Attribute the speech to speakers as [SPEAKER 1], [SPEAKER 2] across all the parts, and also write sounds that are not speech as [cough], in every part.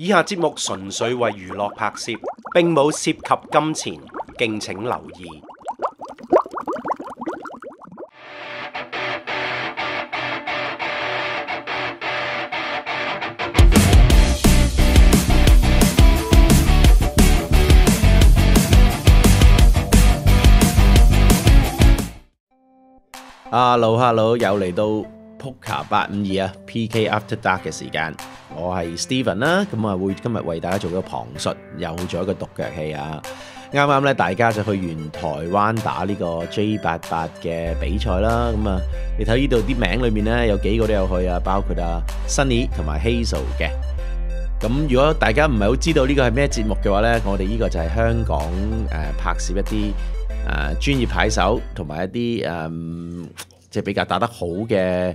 [SPEAKER 1] 以下节目纯粹为娱乐拍摄，并冇涉及金钱，敬请留意。Hello，Hello，又嚟到 Poker 八五二啊，PK After Dark 嘅时间。我係 Steven 啦，咁啊會今日為大家做個旁述，又做一個獨腳戲啊！啱啱咧，大家就去完台灣打呢個 J 八八嘅比賽啦。咁啊，你睇呢度啲名裏面咧有幾個都有去啊，包括啊 Sunny 同埋 Hazel 嘅。咁如果大家唔係好知道呢個係咩節目嘅話咧，我哋呢個就係香港誒拍攝一啲誒專業牌手同埋一啲誒即係比較打得好嘅。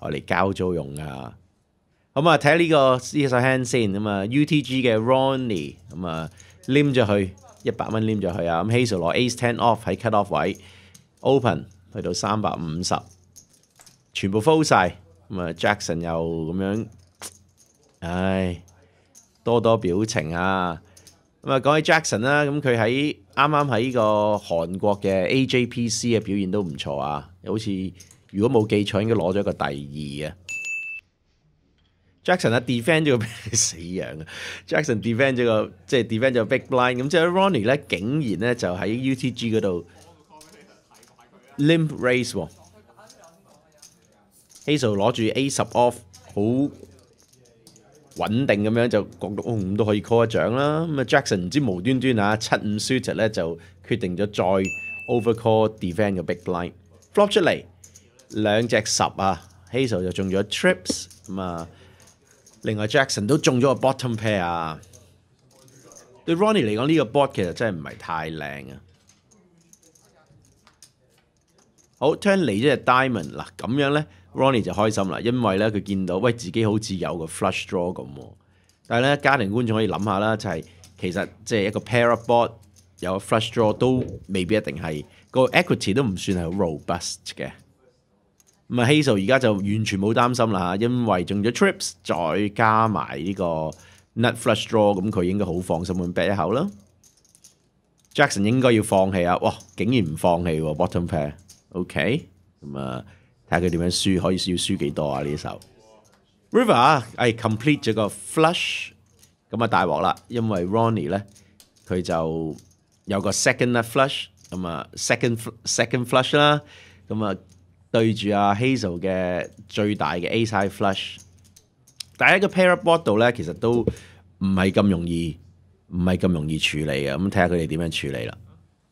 [SPEAKER 1] 我嚟交租用噶。咁啊！睇下呢個呢首 hand 先咁啊，UTG 嘅 Ronnie 咁啊，lim 咗去一百蚊，lim 咗去啊！咁 Hazel 攞 Ace Ten off 喺 cut off 位，open 去到三百五十，全部 fold 晒。咁啊，Jackson 又咁樣，唉，多多表情啊！咁啊，講起 Jackson 啦，咁佢喺啱啱喺呢個韓國嘅 AJPC 嘅表現都唔錯啊，好似～如果冇記錯，應該攞咗一個第二啊。Jackson 啊，defend 咗俾死樣啊。Jackson defend 咗個即系 defend 咗 big blind 咁，即係 Ronnie 咧竟然咧就喺 UTG 嗰度 limp r a c e 喎。Hazel 攞住 A 十 off，好穩定咁樣就角度五都可以 call 一獎啦。咁啊，Jackson 唔知無端端啊七五 s e 咗咧，就決定咗再 overcall defend 個 big blind flop 出嚟。兩隻十啊，Hazel 就中咗 trips 咁啊。另外 Jackson 都中咗個 bottom pair 啊。對 Ronnie 嚟講，呢個 board 其實真係唔係太靚啊。好，聽嚟咗隻 diamond 嗱，咁樣咧 Ronnie 就開心啦，因為咧佢見到喂自己好似有個 flush draw 咁。但係咧，家庭觀眾可以諗下啦，就係其實即係一個 pair of board 有 flush draw 都未必一定係個 equity 都唔算係好 robust 嘅。咁啊，Hazel 而家就完全冇擔心啦因為中咗 trips，再加埋呢個 nut flush draw，咁佢應該好放心咁 bet 一口啦。Jackson 應該要放棄啊，哇，竟然唔放棄喎，bottom pair，OK，咁啊，睇下佢點樣輸，可以要輸幾多啊呢一手。River 啊，哎，complete 咗個 flush，咁啊大鑊啦，因為 Ronnie 咧佢就有個 second nut flush，咁啊 second second flush 啦，咁啊。對住阿 Hazel 嘅最大嘅 a s i d e Flush，但喺個 Pair up b o t 度咧，其實都唔係咁容易，唔係咁容易處理嘅。咁睇下佢哋點樣處理啦。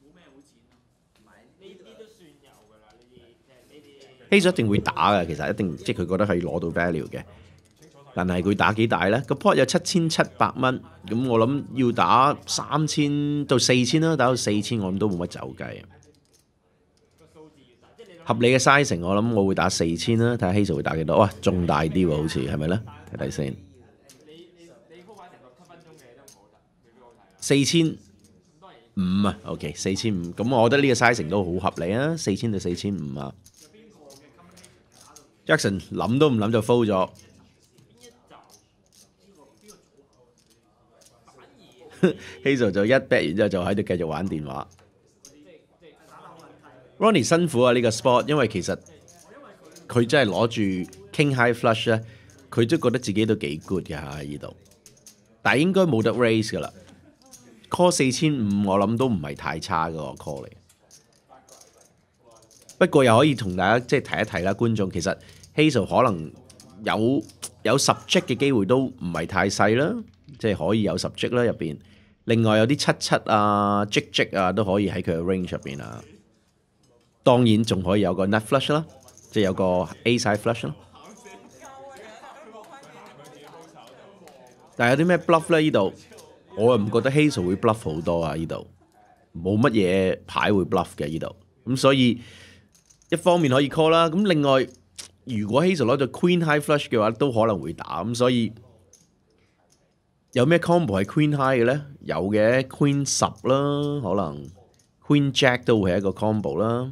[SPEAKER 1] 冇咩好賤呢啲都算有㗎啦。Hazel 一定會打嘅，其實一定即係佢覺得可以攞到 Value 嘅。但係佢打幾大咧？個 Pot 有七千七百蚊，咁我諗要打三千到四千啦，打到四千我諗都冇乜走計。合理嘅 size 我谂我会打四千啦，睇下 Hazel 会打几多。哇，仲大啲喎，好似系咪咧？睇睇先。四千五啊，OK，四千五。咁我觉得呢个 size 都好合理啊，四千到四千五啊。Jackson 谂都唔谂就 fold 咗。[laughs] Hazel 就一 b 完之后就喺度继续玩电话。Ronnie 辛苦啊！呢個 spot，因為其實佢真係攞住 King High Flush 咧，佢都覺得自己都幾 good 嘅喺呢度，但係應該冇得 raise 噶啦。Call 四千五，我諗都唔係太差嘅個 call 嚟。不過又可以同大家即係提一提啦。觀眾其實 Hazel 可能有有十 j c 嘅機會都唔係太細啦，即係可以有十 j c 啦入邊。另外有啲七七啊、j i c k j i c k 啊都可以喺佢嘅 range 入邊啊。當然仲可以有個 n e t flush 啦，即係有個 a s i d e flush 啦。但係有啲咩 bluff 咧？依度我又唔覺得 Hazel 會 bluff 好多啊！依度冇乜嘢牌會 bluff 嘅依度。咁所以一方面可以 call 啦。咁另外如果 Hazel 攞咗 queen high flush 嘅話，都可能會打。咁所以有咩 combo 係 queen high 嘅咧？有嘅 queen 十啦，可能 queen jack 都會係一個 combo 啦。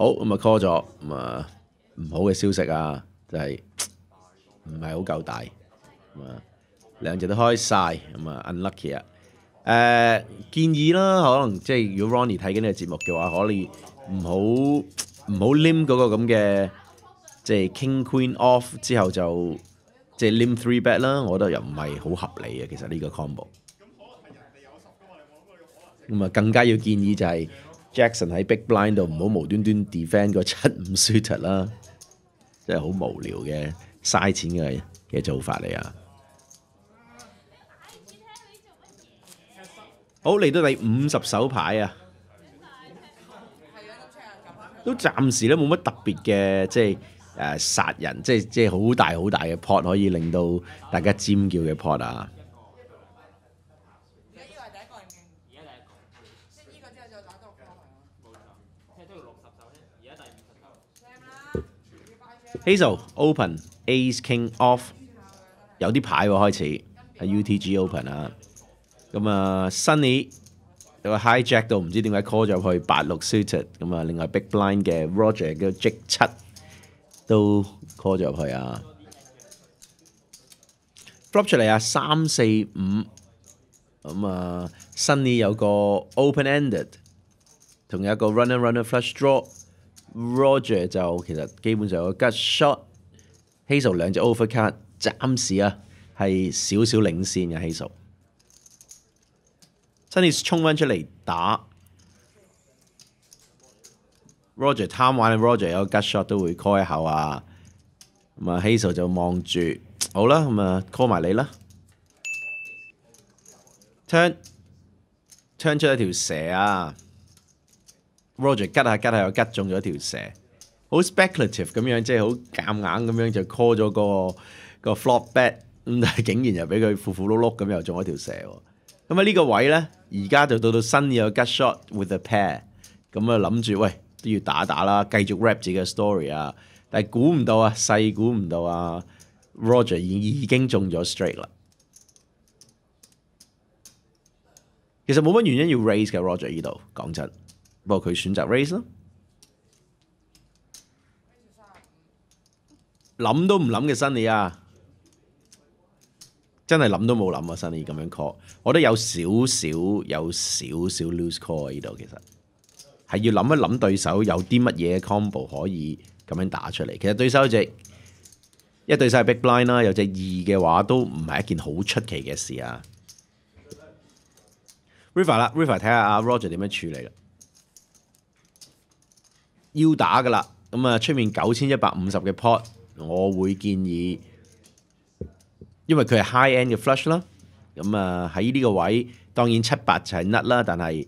[SPEAKER 1] 好咁啊 call 咗咁啊唔好嘅消息啊就係唔係好夠大咁啊兩隻都開晒咁啊 unlucky 啊誒建議啦可能即係如果 r o n n i e 睇緊呢个節目嘅話，可以唔好唔好 lim 嗰個咁嘅即係 king queen off 之後就即係 lim three bet 啦，我覺得又唔係好合理嘅其實呢個 combo。咁啊更加要建議就係。Jackson 喺 Big Blind 度唔好無端端 defend 個七五 suiter 啦，真係好無聊嘅嘥錢嘅嘅做法嚟啊！好嚟到第五十手牌啊，都暫時咧冇乜特別嘅，即係誒殺人，即係即係好大好大嘅 pot 可以令到大家尖叫嘅 pot 啊！Hazel open ace king off，有啲牌喎開始，喺 UTG open 啊。咁啊 Sunny 有個 high jack 度唔知點解 call 咗入去，八六 suited。咁啊，另外 big blind 嘅 Roger 叫 j 七都 call 咗入去啊。Flop 出嚟啊，三四五。咁啊 Sunny 有個 open ended，同一個 runner runner flush draw。Roger 就其實基本上有 g u t s h o t h a z e l 兩隻 overcard，暫時啊係少少領先嘅 h a z s l 真係衝翻出嚟打 r o g e r 貪玩嘅 Roger 有 g u t shot 都會 call 一下，咁啊 h a z e l 就望住好啦，咁啊 call 埋你啦，turn turn 出一條蛇啊！Roger 吉下吉下又吉中咗條蛇，好 speculative 咁樣，即係好夾硬咁樣就 call 咗個個 f l o p bet，咁係 [laughs] 竟然又俾佢糊糊碌碌咁又中咗條蛇。咁啊呢個位咧，而家就到到新嘅吉 shot with a pair，咁啊諗住喂都要打打啦，繼續 wrap 自己嘅 story 啊。但係估唔到啊，細估唔到啊，Roger 已已經中咗 straight 啦。其實冇乜原因要 raise 嘅 Roger 呢度，講真。不佢選擇 raise 咯，諗都唔諗嘅新李啊，真係諗都冇諗啊！新李咁樣 call，我都有少少有少少 lose call 呢度，其實係要諗一諗對手有啲乜嘢 combo 可以咁樣打出嚟。其實對手只一對系 big blind 啦，有隻二嘅話都唔係一件好出奇嘅事啊。River 啦，River 睇下阿 Roger 點樣處理啦。要打噶啦，咁啊出面九千一百五十嘅 pot，我會建議，因為佢係 high end 嘅 flush 啦，咁啊喺呢個位當然七八就係 nut 啦，但係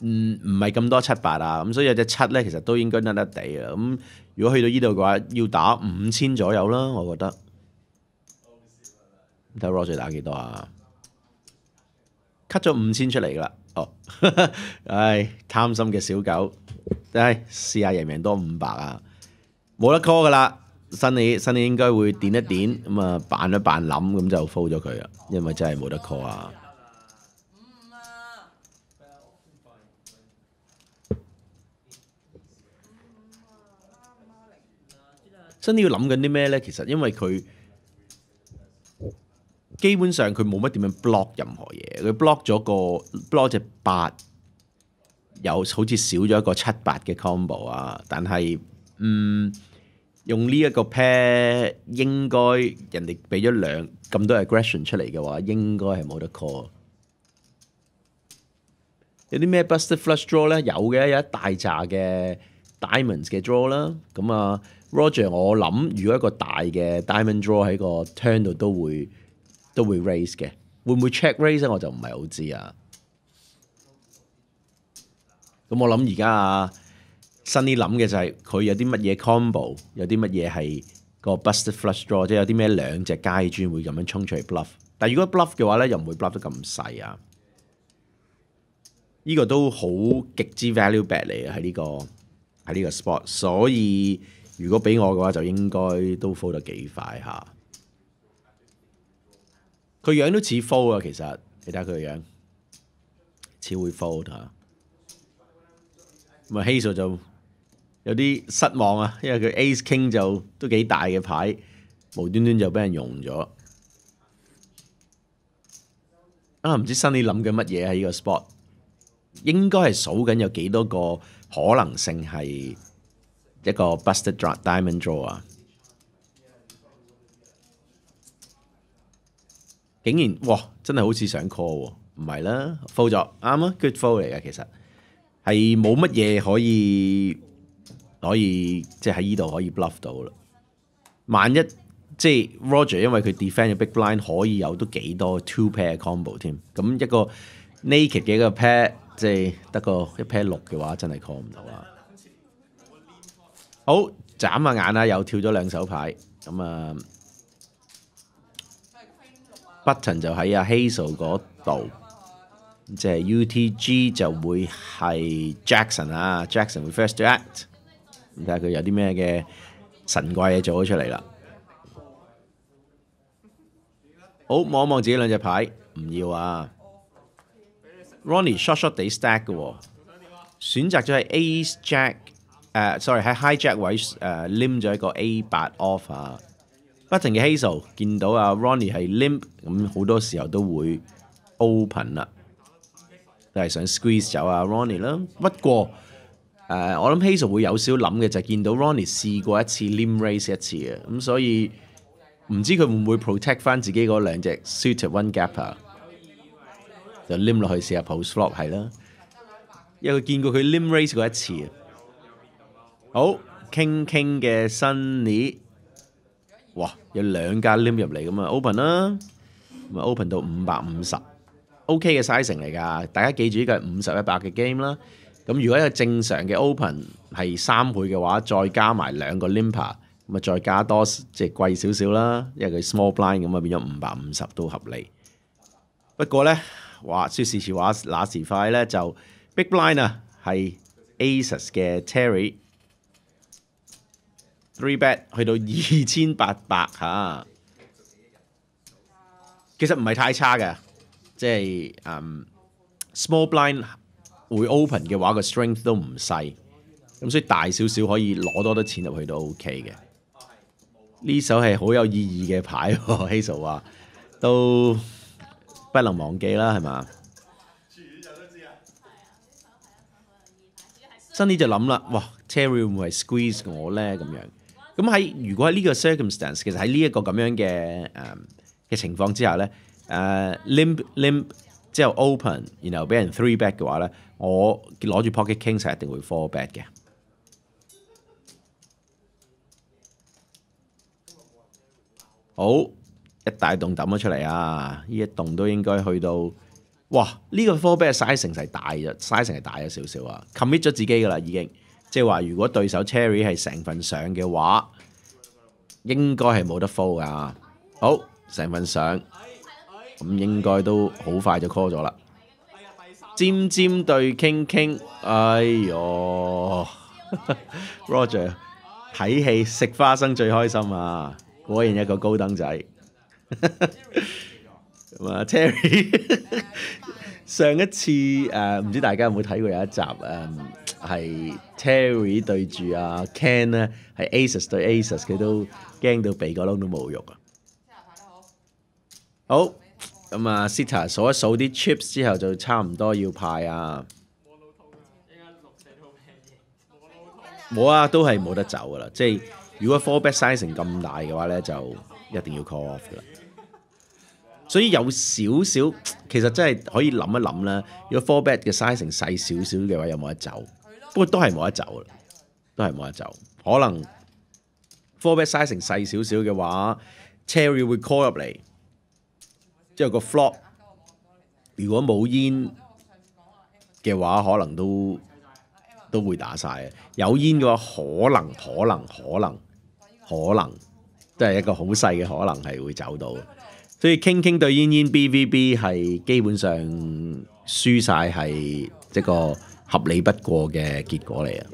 [SPEAKER 1] 唔唔係咁多七八啊，咁所以有隻七咧其實都應該甩得地啊，咁如果去到呢度嘅話，要打五千左右啦，我覺得。睇 Roger 打幾多啊？cut 咗五千出嚟啦，哦，[laughs] 唉，貪心嘅小狗。唉，試下赢唔多五百啊？冇得 call 噶啦，新李新李應該會點一點，咁啊，扮一扮諗，咁就 full 咗佢啊，因為真係冇得 call 啊。新李要諗緊啲咩咧？其實因為佢基本上佢冇乜點樣 block 任何嘢，佢 block 咗個 block 隻八。有好似少咗一個七八嘅 combo 啊，但係嗯用呢一個 pair 應該人哋俾咗兩咁多 aggression 出嚟嘅話，應該係冇得 call。有啲咩 b u s t e d flush draw 咧？有嘅，有一大扎嘅 diamond s 嘅 draw 啦。咁啊，Roger，我諗如果一個大嘅 diamond draw 喺個 turn 度都會都會 raise 嘅，會唔會 check raise 我就唔係好知啊。咁我諗而家啊新啲諗嘅就係佢有啲乜嘢 combo，有啲乜嘢係個 busted flush draw，即係有啲咩兩隻街磚會咁樣衝出去 bluff。但如果 bluff 嘅話咧，又唔會 bluff 得咁細啊！呢個都好極之 value bet 嚟啊！喺呢個喺呢個 spot，所以如果俾我嘅話，就應該都 fold 得幾快嚇。佢樣都似 fold 啊！其實你睇下佢個樣，似會 fold 嚇。z 希 l 就有啲失望啊，因為佢 Ace King 就都幾大嘅牌，無端端就俾人用咗。啊，唔知新李諗緊乜嘢喺呢個 spot？應該係數緊有幾多個可能性係一個 Buster Draw Diamond Draw 啊！竟然哇，真係好似上 call 喎，唔係啦，Fold 咗，啱啊，Good Fold 嚟噶其實。係冇乜嘢可以可以即係喺呢度可以 bluff 到啦。萬一即係 Roger，因為佢 defend 嘅 big blind，可以有都幾多 two pair combo 添。咁一個 e d 嘅一個 pair，即係得個一 pair 六嘅話，真係 call 唔到啦。好，眨下眼啦，又跳咗兩手牌。咁啊，b u t t o n 就喺阿 Hazel 嗰度。即係 UTG 就會係 Jackson 啊，Jackson first to act。睇下佢有啲咩嘅神怪嘢做咗出嚟啦。好望一望自己兩隻牌，唔要啊。Ronnie short short 地 stack 嘅，選擇咗係 Ace Jack。誒，sorry 喺 High Jack 位诶 l i m 咗一個 A 八 offer。不停嘅 h a z e l 见見到啊，Ronnie 係 limp，咁好多時候都會 open 啦。都係想 squeeze 走阿 r o n n i e 啦，不過誒我諗 Hazel 會有少諗嘅，就係見到 r o n n i e 試過一次 lim race 一次嘅，咁所以唔知佢會唔會 protect 翻自己嗰兩隻 suit e d one gapper，就 lim 落去試下 post flop 係啦，因為佢見過佢 lim race 過一次啊。好 King King 嘅 Sunny，哇有兩架 lim 入嚟咁啊 open 啦，咁啊 open 到五百五十。OK 嘅 sizing 嚟㗎，大家記住呢個係五十一百嘅 game 啦。咁如果一個正常嘅 open 係三倍嘅話，再加埋兩個 limper，咁啊再加多即係貴少少啦，因為佢 small blind 咁啊變咗五百五十都合理。不過咧，話即事時話那時快咧就 big blind 啊，係 aces 嘅 Terry three bet 去到二千八百嚇，其實唔係太差嘅。即係嗯，small blind 會 open 嘅話，個 strength 都唔細，咁所以大少少可以攞多啲錢入去都 OK 嘅。呢手係好有意義嘅牌，Hazel 話都不能忘記啦，係嘛？新啲就諗啦，哇 t e r r y 會唔會 squeeze 我咧？咁樣咁喺如果喺呢個 circumstance，其實喺呢一個咁樣嘅誒嘅情況之下咧。誒 lim lim 之後 open，然後俾人 three back 嘅話咧，我攞住 pocket k i n g 就一定會 f o u r back 嘅。好一大洞抌咗出嚟啊！呢一洞都應該去到哇，呢個 f o u r back size 成世大咗 s i z e 成世大咗少少啊。commit 咗自己噶啦，已經即係話，如果對手 cherry 係成份上嘅話，應該係冇得 fall 噶。好成份上。咁應該都好快就 call 咗啦。尖尖對傾傾，哎呦，[laughs] Roger 睇戲食花生最開心啊！果然一個高登仔。[laughs] 咁啊，Terry，[laughs] 上一次誒唔知大家有冇睇過有一集誒，係 Terry 對住阿 Ken 咧，係 Asus 對 Asus，佢都驚到鼻哥窿都冇肉啊！好。咁啊，Sita 數一數啲 chips 之後就差唔多要派啊！冇啊，都係冇得走噶啦。即係如果 four bet size 成咁大嘅話咧，就一定要 call off 啦。所以有少少其實真係可以諗一諗啦。如果 four bet 嘅 size 成細少少嘅話，有冇得走？不過都係冇得走啦，都係冇得走。可能 four bet size 成細少少嘅話，Cherry 會 call 入嚟。即係個 flop，如果冇煙嘅話，可能都都會打晒。有煙嘅話，可能可能可能可能都係一個好細嘅可能係會走到。所以傾傾對煙煙 B V B 係基本上輸晒，係一個合理不過嘅結果嚟啊！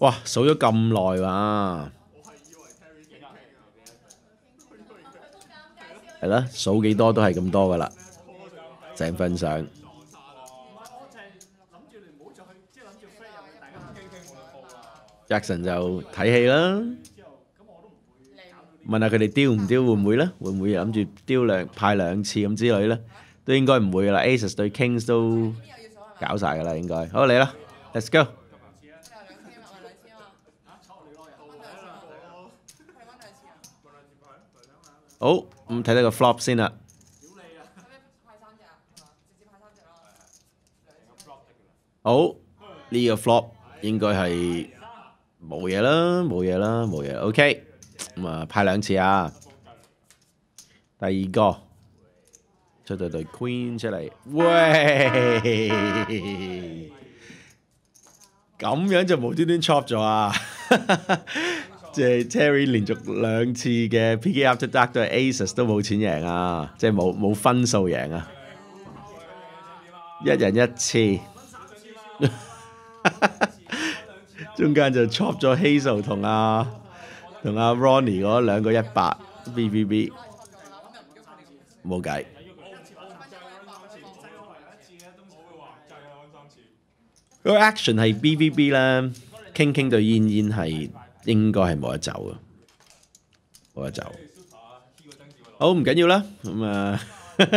[SPEAKER 1] 哇，數咗咁耐啊！系啦，数几多都系咁多噶啦，正分上。Jason c k 就睇戏啦，问下佢哋丢唔丢，会唔会咧？会唔会谂住丢两派两次咁之类咧？都应该唔会噶啦。Asus 对 Kings 都搞晒噶啦，应该。好，嚟啦，Let's go。哦。咁睇睇個 flop 先啦。好，呢個 flop 應該係冇嘢啦，冇嘢啦，冇嘢。OK。咁啊，派兩次啊。第二個出對對 queen 出嚟，喂，咁樣就無端端 chock 咗啊！即係 Terry 連續兩次嘅 PK After Dark 都系 aces 都冇錢贏啊！即係冇冇分數贏啊！一人一次，[laughs] 中間就 chop 咗 Hazel 同阿同阿 r o n n e 嗰兩個一百 BBB，冇計。個 Action 係 BBB 啦，傾傾對燕燕係。應該係冇得走啊！冇得走。好，唔緊要啦。咁啊，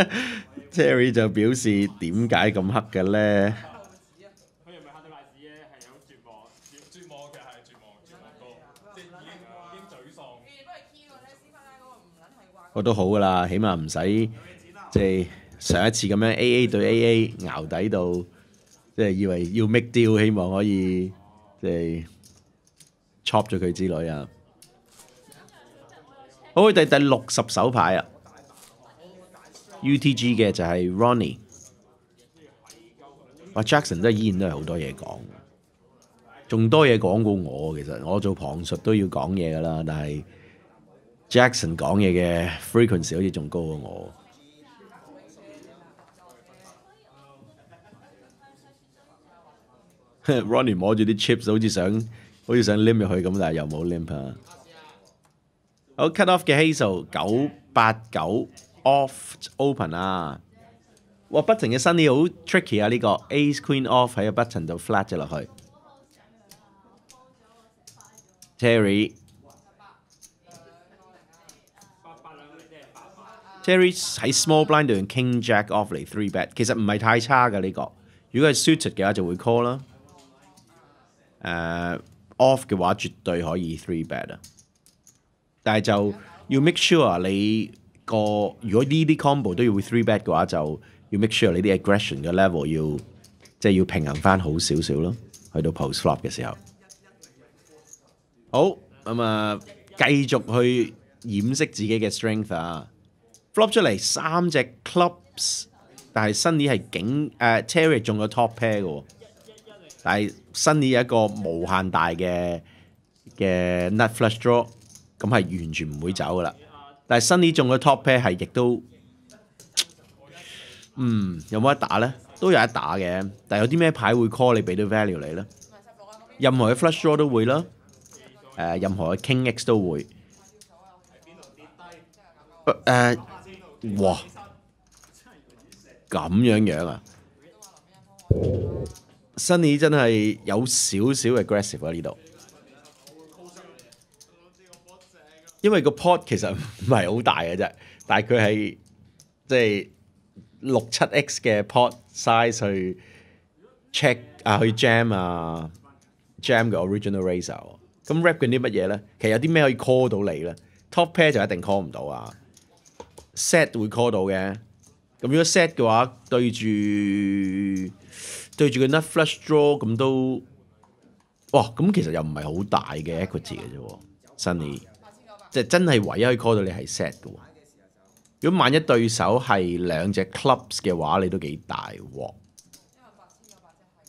[SPEAKER 1] [laughs] Terry 就表示點解咁黑嘅咧？我都好噶啦，起碼唔使即係上一次咁樣 A A 對 A A 熬底到，即係以為要 make deal，希望可以即係。chop 咗佢之類啊！好，第第六十手牌啊！UTG 嘅就係 Ronnie，阿 Jackson 都依然都係好多嘢講，仲多嘢講過我。其實我做旁述都要講嘢噶啦，但系 Jackson 講嘢嘅 frequency 好似仲高過我。[laughs] Ronnie 摸住啲 chips 好似想～好似想 lim 入去咁，但系又冇 lim 啊！好 cut off 嘅 hazel 九八九 off open 啊！哇，不停嘅新啲好 tricky 啊！呢個 ace queen off 喺個 o n 度 flat 咗落去。Terry，Terry 喺 small blind 度用 king jack off 嚟 three bet，其實唔係太差嘅呢個。如果係 suit e d 嘅話，就會 call 啦。誒。Off 嘅話絕對可以 three bet 啊，但係就要 make sure 你個如果呢啲 combo 都要 three bet 嘅話，就要 make sure 你啲 aggression 嘅 level 要即係要平衡翻好少少咯，去到 post flop 嘅時候。好咁啊，繼續去掩飾自己嘅 strength 啊！Flop 出嚟三隻 clubs，但係新年係警誒 c e r r y 中咗 top pair 嘅。但係新年有一個無限大嘅嘅 n e t flush draw，咁係完全唔會走噶啦。但係新年中嘅 top pair 係亦都，嗯，有冇得打咧？都有得打嘅。但有啲咩牌會 call 你俾到 value 你咧？任何嘅 flush draw 都會啦。誒，任何嘅 king x 都會。誒，哇！咁樣樣啊？Sunny 真係有少少 aggressive 喺呢度，因為個 pot 其實唔係好大嘅啫，但係佢係即係六七 x 嘅 pot size 去 check 啊，去 jam 啊，jam 嘅 original r a z o r 咁 rap 緊啲乜嘢咧？其實有啲咩可以 call 到你咧？Top pair 就一定 call 唔到啊，set 會 call 到嘅。咁如果 set 嘅話，對住對住個 n e t f l a s h draw 咁都哇，咁其實又唔係好大嘅 equity 嘅啫，Sunny，即係真係唯一可以 call 到你係 set 嘅喎。如果萬一對手係兩隻 clubs 嘅話，你都幾大鑊。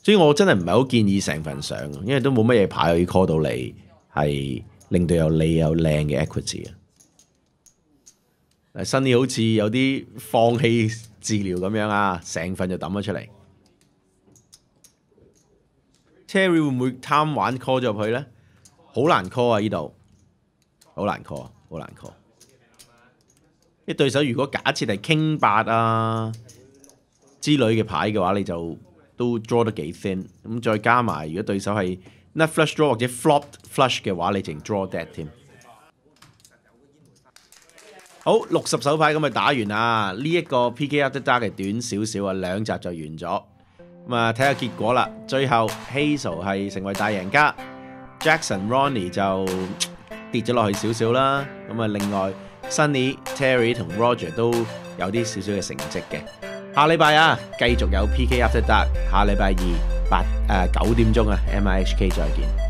[SPEAKER 1] 所以我真係唔係好建議成份上，因為都冇乜嘢牌可以 call 到你係令到有你有靚嘅 equity 啊。s u n n y 好似有啲放棄治療咁樣啊，成份就抌咗出嚟。Terry 會唔會貪玩 call 咗入去咧？好難 call 啊！依度好難 call，好難 call。啲對手如果假設係傾八啊之類嘅牌嘅話，你就都 draw 得幾 thin。咁再加埋，如果對手係 nut flush draw 或者 flop flush 嘅話，你仲 draw dead 添。好，六十手牌咁就打完啦。呢一個 p k u p draw 係短少少啊，兩集就完咗。咁啊，睇下結果啦。最後，Hazel 係成為大贏家，Jackson、Ronnie 就跌咗落去少少啦。咁啊，另外，Sunny、Terry 同 Roger 都有啲少少嘅成績嘅。下禮拜啊，繼續有 PK Up t e e Dark。下禮拜二八誒九點鐘啊，MIHK 再見。